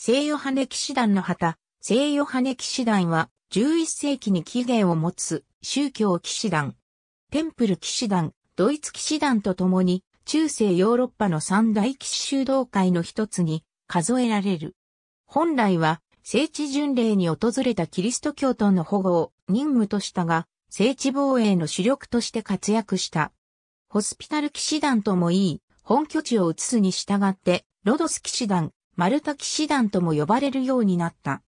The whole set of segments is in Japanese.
聖ヨハネ騎士団の旗、聖ヨハネ騎士団は、11世紀に起源を持つ宗教騎士団、テンプル騎士団、ドイツ騎士団と共に、中世ヨーロッパの三大騎士修道会の一つに数えられる。本来は、聖地巡礼に訪れたキリスト教徒の保護を任務としたが、聖地防衛の主力として活躍した。ホスピタル騎士団ともいい、本拠地を移すに従って、ロドス騎士団、マルタ騎士団とも呼ばれるようになった。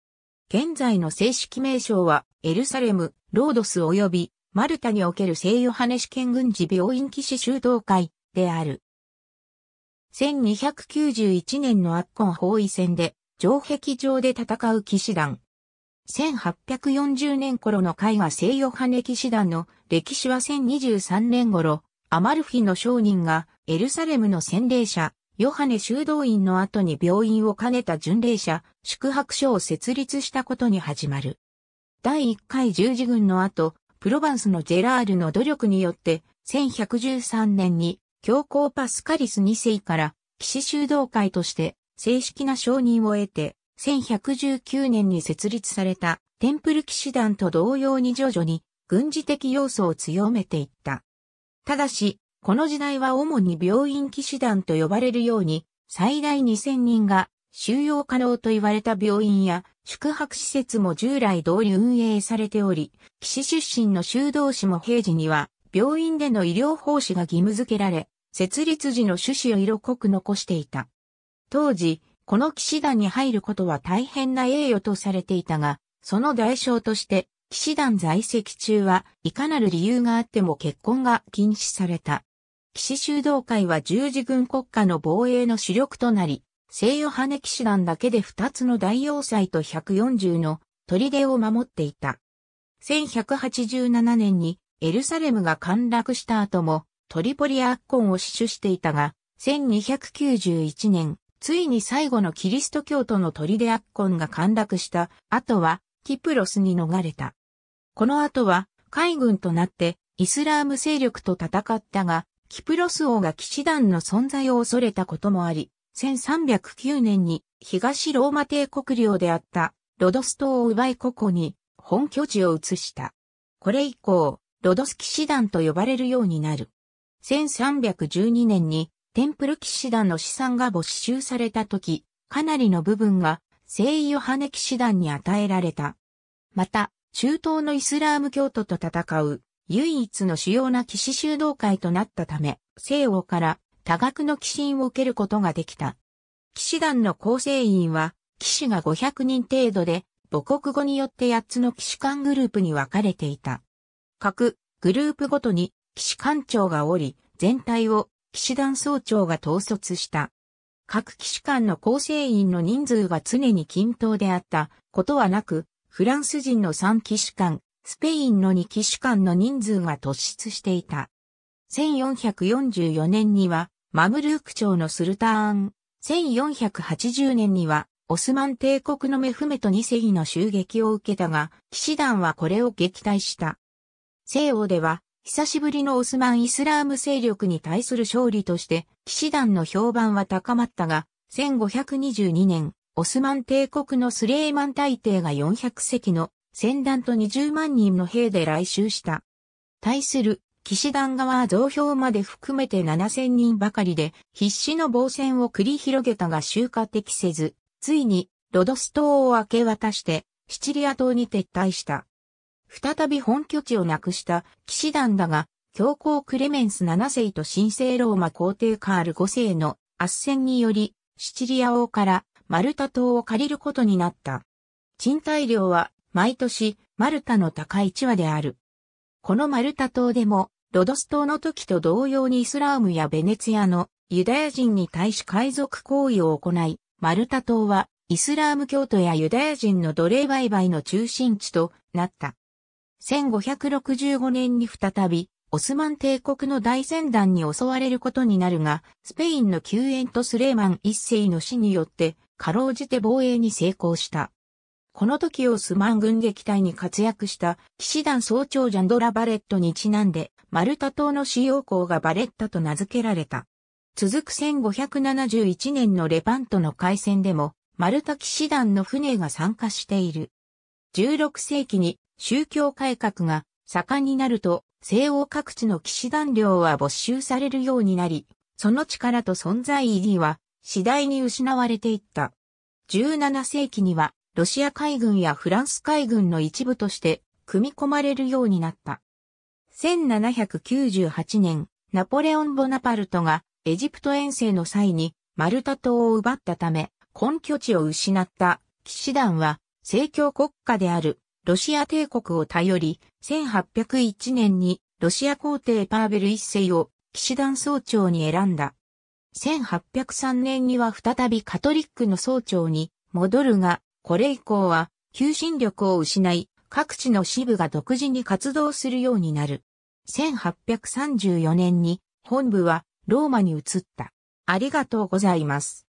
現在の正式名称は、エルサレム、ロードス及び、マルタにおける聖ヨハネ試験軍事病院騎士修道会である。1291年のアッコン包囲戦で、城壁上で戦う騎士団。1840年頃の会が聖ヨハネ騎士団の歴史は1023年頃、アマルフィの商人がエルサレムの洗礼者、ヨハネ修道院の後に病院を兼ねた巡礼者、宿泊所を設立したことに始まる。第1回十字軍の後、プロヴァンスのジェラールの努力によって、1113年に教皇パスカリス2世から騎士修道会として正式な承認を得て、1119年に設立されたテンプル騎士団と同様に徐々に軍事的要素を強めていった。ただし、この時代は主に病院騎士団と呼ばれるように、最大2000人が収容可能と言われた病院や宿泊施設も従来通り運営されており、騎士出身の修道士も平時には病院での医療奉仕が義務付けられ、設立時の趣旨を色濃く残していた。当時、この騎士団に入ることは大変な栄誉とされていたが、その代償として、騎士団在籍中はいかなる理由があっても結婚が禁止された。騎士修道会は十字軍国家の防衛の主力となり、西ヨハネ騎士団だけで2つの大要塞と140の砦を守っていた。1187年にエルサレムが陥落した後もトリポリアッコンを死守していたが、1291年、ついに最後のキリスト教徒の砦アッコンが陥落した後はキプロスに逃れた。この後は海軍となってイスラーム勢力と戦ったが、キプロス王が騎士団の存在を恐れたこともあり、1309年に東ローマ帝国領であったロドス島を奪いここに本拠地を移した。これ以降、ロドス騎士団と呼ばれるようになる。1312年にテンプル騎士団の資産が没収された時、かなりの部分が聖ヨハネ騎士団に与えられた。また、中東のイスラーム教徒と戦う唯一の主要な騎士修道会となったため、西欧から多額の寄進を受けることができた。騎士団の構成員は、騎士が500人程度で、母国語によって8つの騎士官グループに分かれていた。各グループごとに騎士官長がおり、全体を騎士団総長が統率した。各騎士官の構成員の人数が常に均等であったことはなく、フランス人の3騎士官、スペインの2騎手間の人数が突出していた。1444年には、マムルーク朝のスルターン、1480年には、オスマン帝国のメフメト2世の襲撃を受けたが、騎士団はこれを撃退した。西欧では、久しぶりのオスマンイスラーム勢力に対する勝利として、騎士団の評判は高まったが、1522年、オスマン帝国のスレーマン大帝が400隻の戦団と20万人の兵で来襲した。対する、騎士団側は増票まで含めて7000人ばかりで、必死の防戦を繰り広げたが集荷適せず、ついに、ロドス島を明け渡して、シチリア島に撤退した。再び本拠地をなくした騎士団だが、教皇クレメンス7世と神聖ローマ皇帝カール5世の圧戦により、シチリア王からマルタ島を借りることになった。賃貸料は毎年、マルタの高い地話である。このマルタ島でも、ロドス島の時と同様にイスラームやベネツィアのユダヤ人に対し海賊行為を行い、マルタ島はイスラーム教徒やユダヤ人の奴隷売買の中心地となった。1565年に再び、オスマン帝国の大戦団に襲われることになるが、スペインの救援とスレーマン一世の死によって、かろうじて防衛に成功した。この時オスマン軍撃隊に活躍した騎士団総長ジャンドラ・バレットにちなんで、マルタ島の使用港がバレッタと名付けられた。続く1571年のレパントの海戦でも、マルタ騎士団の船が参加している。16世紀に宗教改革が盛んになると、西欧各地の騎士団領は没収されるようになり、その力と存在意義は次第に失われていった。17世紀にはロシア海軍やフランス海軍の一部として組み込まれるようになった。1798年、ナポレオン・ボナパルトがエジプト遠征の際にマルタ島を奪ったため根拠地を失った騎士団は正教国家であるロシア帝国を頼り、1801年にロシア皇帝パーベル一世を騎士団総長に選んだ。1803年には再びカトリックの総長に戻るが、これ以降は、求心力を失い、各地の支部が独自に活動するようになる。1834年に、本部はローマに移った。ありがとうございます。